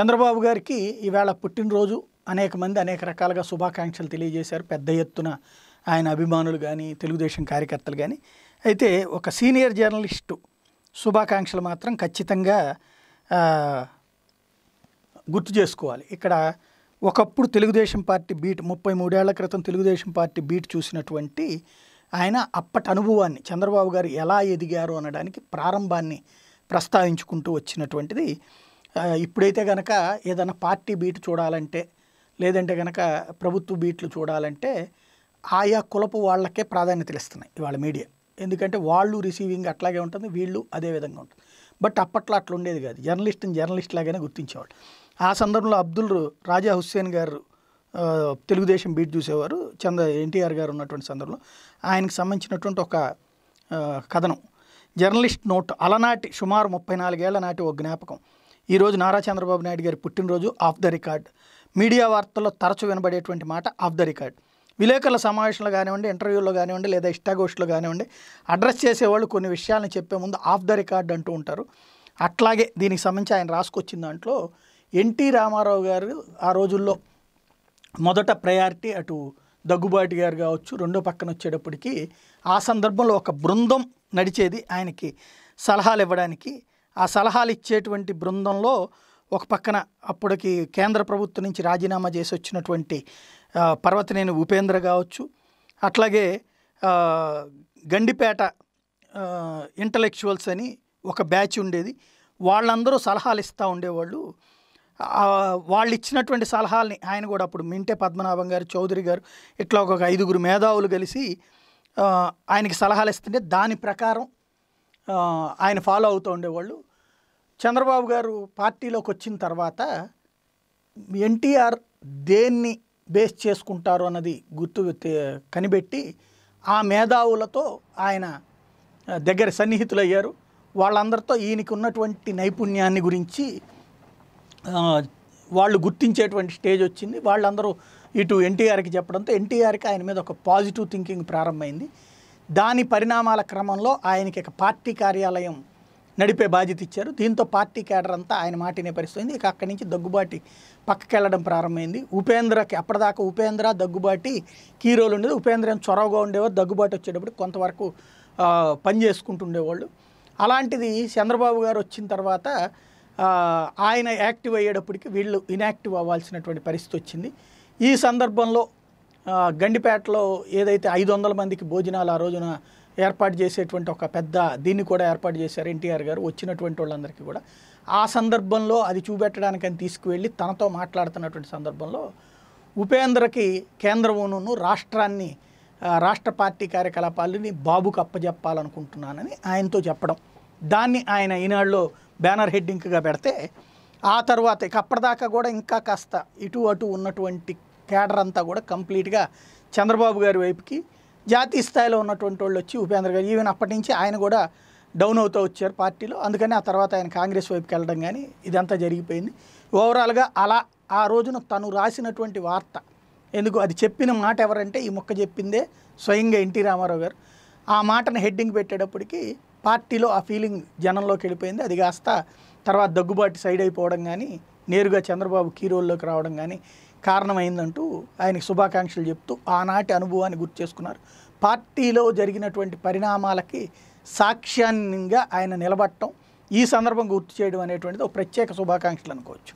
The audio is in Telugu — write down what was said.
చంద్రబాబు గారికి ఈవేళ పుట్టినరోజు అనేక మంది అనేక రకాలుగా శుభాకాంక్షలు తెలియజేశారు పెద్ద ఎత్తున ఆయన అభిమానులు కానీ తెలుగుదేశం కార్యకర్తలు కానీ అయితే ఒక సీనియర్ జర్నలిస్టు శుభాకాంక్షలు మాత్రం ఖచ్చితంగా గుర్తు చేసుకోవాలి ఇక్కడ ఒకప్పుడు తెలుగుదేశం పార్టీ బీట్ ముప్పై మూడేళ్ల క్రితం తెలుగుదేశం పార్టీ బీట్ చూసినటువంటి ఆయన అప్పటి అనుభవాన్ని చంద్రబాబు గారు ఎలా ఎదిగారు అనడానికి ప్రారంభాన్ని ప్రస్తావించుకుంటూ వచ్చినటువంటిది ఇప్పుడైతే కనుక ఏదైనా పార్టీ బీట్ చూడాలంటే లేదంటే కనుక ప్రభుత్వ బీట్లు చూడాలంటే ఆయా కులపు వాళ్ళకే ప్రాధాన్యతలు ఇస్తున్నాయి ఇవాళ మీడియా ఎందుకంటే వాళ్ళు రిసీవింగ్ అట్లాగే ఉంటుంది వీళ్ళు అదే విధంగా ఉంటుంది బట్ అప్పట్లో అట్లా ఉండేది కాదు జర్నలిస్ట్ని జర్నలిస్ట్ లాగానే గుర్తించేవాడు ఆ సందర్భంలో అబ్దుల్ రాజా హుస్సేన్ గారు తెలుగుదేశం బీట్ చూసేవారు చంద్ర ఎన్టీఆర్ గారు ఉన్నటువంటి సందర్భంలో ఆయనకు సంబంధించినటువంటి ఒక కథనం జర్నలిస్ట్ నోట్ అలనాటి సుమారు ముప్పై నాలుగేళ్ల నాటి ఒక జ్ఞాపకం ఈరోజు నారా చంద్రబాబు నాయుడు గారి పుట్టినరోజు ఆఫ్ ద రికార్డ్ మీడియా వార్తల్లో తరచు వినబడేటువంటి మాట ఆఫ్ ద రికార్డ్ విలేకరుల సమావేశంలో కానివ్వండి ఇంటర్వ్యూలో కానివ్వండి లేదా ఇష్టాగోష్ఠిలో కానివ్వండి అడ్రస్ చేసేవాళ్ళు కొన్ని విషయాలను చెప్పే ముందు ఆఫ్ ద రికార్డ్ అంటూ ఉంటారు అట్లాగే దీనికి సంబంధించి ఆయన రాసుకొచ్చిన దాంట్లో ఎన్టీ రామారావు గారు ఆ రోజుల్లో మొదట ప్రయారిటీ అటు దగ్గుబాటి గారు కావచ్చు రెండో పక్కన వచ్చేటప్పటికి ఆ సందర్భంలో ఒక బృందం నడిచేది ఆయనకి సలహాలు ఇవ్వడానికి ఆ సలహాలు ఇచ్చేటువంటి బృందంలో ఒక పక్కన అప్పటికి కేంద్ర ప్రభుత్వం నుంచి రాజీనామా చేసి వచ్చినటువంటి పర్వతనేని ఉపేంద్ర కావచ్చు అట్లాగే గండిపేట ఇంటలెక్చువల్స్ అని ఒక బ్యాచ్ ఉండేది వాళ్ళందరూ సలహాలు ఇస్తూ ఉండేవాళ్ళు వాళ్ళు ఇచ్చినటువంటి సలహాలని ఆయన కూడా అప్పుడు మింటే పద్మనాభం గారు చౌదరి గారు ఇట్లా ఒక ఐదుగురు మేధావులు కలిసి ఆయనకి సలహాలు ఇస్తుంటే దాని ప్రకారం ఆయన ఫాలో అవుతూ ఉండేవాళ్ళు చంద్రబాబు గారు పార్టీలోకి వచ్చిన తర్వాత ఎన్టీఆర్ దేన్ని బేస్ చేసుకుంటారు అన్నది గుర్తు కనిపెట్టి ఆ మేధావులతో ఆయన దగ్గర సన్నిహితులయ్యారు వాళ్ళందరితో ఈయనకి ఉన్నటువంటి నైపుణ్యాన్ని గురించి వాళ్ళు గుర్తించేటువంటి స్టేజ్ వచ్చింది వాళ్ళందరూ ఇటు ఎన్టీఆర్కి చెప్పడంతో ఎన్టీఆర్కి ఆయన మీద ఒక పాజిటివ్ థింకింగ్ ప్రారంభమైంది దాని పరిణామాల క్రమంలో ఆయనకి ఒక పార్టీ కార్యాలయం నడిపే బాధ్యత ఇచ్చారు దీంతో పార్టీ కేడర్ అంతా ఆయన మాటినే పరిస్థితుంది ఇక అక్కడి నుంచి దగ్గుబాటి పక్కకి వెళ్ళడం ప్రారంభమైంది ఉపేంద్రకి అప్పటిదాకా ఉపేంద్ర దగ్గుబాటి కీ రోల్ ఉండేది ఉపేంద్ర చొరవగా ఉండేవారు దగ్గుబాటి వచ్చేటప్పుడు కొంతవరకు పని చేసుకుంటుండేవాళ్ళు అలాంటిది చంద్రబాబు గారు వచ్చిన తర్వాత ఆయన యాక్టివ్ అయ్యేటప్పటికి వీళ్ళు ఇన్యాక్టివ్ అవ్వాల్సినటువంటి పరిస్థితి వచ్చింది ఈ సందర్భంలో గండిపేటలో ఏదైతే ఐదు వందల మందికి భోజనాలు ఆ రోజున ఏర్పాటు చేసేటువంటి ఒక పెద్ద దీన్ని కూడా ఏర్పాటు చేశారు ఎన్టీఆర్ గారు వచ్చినటువంటి వాళ్ళందరికీ కూడా ఆ సందర్భంలో అది అని తీసుకువెళ్ళి తనతో మాట్లాడుతున్నటువంటి సందర్భంలో ఉపేంద్రకి కేంద్రమును రాష్ట్రాన్ని రాష్ట్ర పార్టీ కార్యకలాపాలని బాబుకు అప్పజెప్పాలనుకుంటున్నానని ఆయనతో చెప్పడం దాన్ని ఆయన ఈనాడులో బ్యానర్ హెడ్డింగ్గా పెడితే ఆ తర్వాత ఇక అప్పటిదాకా కూడా ఇంకా కాస్త ఇటు అటు ఉన్నటువంటి కేడర్ అంతా కూడా కంప్లీట్గా చంద్రబాబు గారి వైపుకి జాతీయ స్థాయిలో ఉన్నటువంటి వాళ్ళు వచ్చి ఉపేంద్ర గారు ఈవెన్ అప్పటి నుంచి ఆయన కూడా డౌన్ అవుతూ వచ్చారు పార్టీలో అందుకని ఆ తర్వాత ఆయన కాంగ్రెస్ వైపుకి వెళ్ళడం కానీ ఇదంతా జరిగిపోయింది ఓవరాల్గా అలా ఆ రోజున తను రాసినటువంటి వార్త ఎందుకు అది చెప్పిన మాట ఎవరంటే ఈ మొక్క చెప్పిందే స్వయంగా ఎన్టీ రామారావు గారు ఆ మాటను హెడ్డింగ్ పెట్టేటప్పటికి పార్టీలో ఆ ఫీలింగ్ జనంలోకి వెళ్ళిపోయింది అది కాస్త తర్వాత దగ్గుబాటు సైడ్ అయిపోవడం కానీ నేరుగా చంద్రబాబు కీ రోల్లోకి రావడం కానీ కారణమైందంటూ ఆయనకి శుభాకాంక్షలు చెప్తూ ఆనాటి అనుభవాన్ని గుర్తు చేసుకున్నారు పార్టీలో జరిగినటువంటి పరిణామాలకి సాక్ష్యంగా ఆయన నిలబడటం ఈ సందర్భం గుర్తు చేయడం అనేటువంటిది ఒక ప్రత్యేక శుభాకాంక్షలు అనుకోవచ్చు